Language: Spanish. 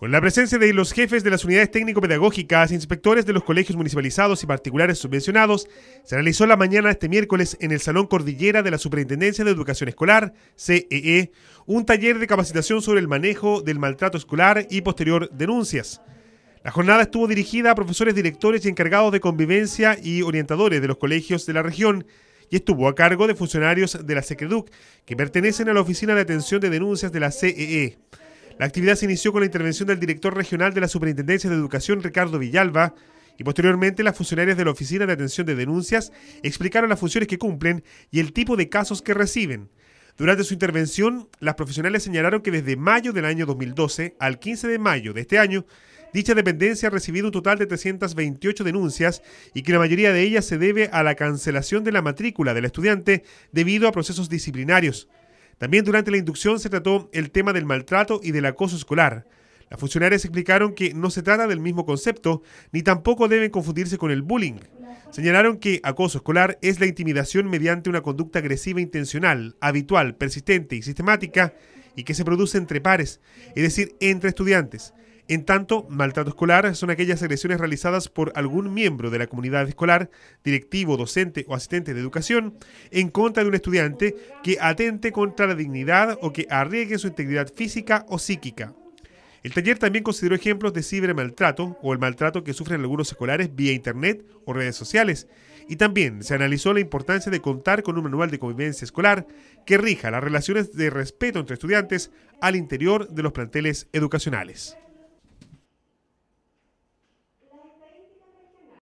Con la presencia de los jefes de las unidades técnico-pedagógicas, inspectores de los colegios municipalizados y particulares subvencionados, se realizó la mañana de este miércoles en el Salón Cordillera de la Superintendencia de Educación Escolar, CEE, e, un taller de capacitación sobre el manejo del maltrato escolar y posterior denuncias. La jornada estuvo dirigida a profesores, directores y encargados de convivencia y orientadores de los colegios de la región y estuvo a cargo de funcionarios de la SECREDUC que pertenecen a la Oficina de Atención de Denuncias de la CEE. E. La actividad se inició con la intervención del director regional de la Superintendencia de Educación, Ricardo Villalba, y posteriormente las funcionarias de la Oficina de Atención de Denuncias explicaron las funciones que cumplen y el tipo de casos que reciben. Durante su intervención, las profesionales señalaron que desde mayo del año 2012 al 15 de mayo de este año, dicha dependencia ha recibido un total de 328 denuncias y que la mayoría de ellas se debe a la cancelación de la matrícula del estudiante debido a procesos disciplinarios. También durante la inducción se trató el tema del maltrato y del acoso escolar. Las funcionarias explicaron que no se trata del mismo concepto, ni tampoco deben confundirse con el bullying. Señalaron que acoso escolar es la intimidación mediante una conducta agresiva intencional, habitual, persistente y sistemática, y que se produce entre pares, es decir, entre estudiantes. En tanto, maltrato escolar son aquellas agresiones realizadas por algún miembro de la comunidad escolar, directivo, docente o asistente de educación, en contra de un estudiante que atente contra la dignidad o que arriesgue su integridad física o psíquica. El taller también consideró ejemplos de cibermaltrato o el maltrato que sufren algunos escolares vía Internet o redes sociales, y también se analizó la importancia de contar con un manual de convivencia escolar que rija las relaciones de respeto entre estudiantes al interior de los planteles educacionales.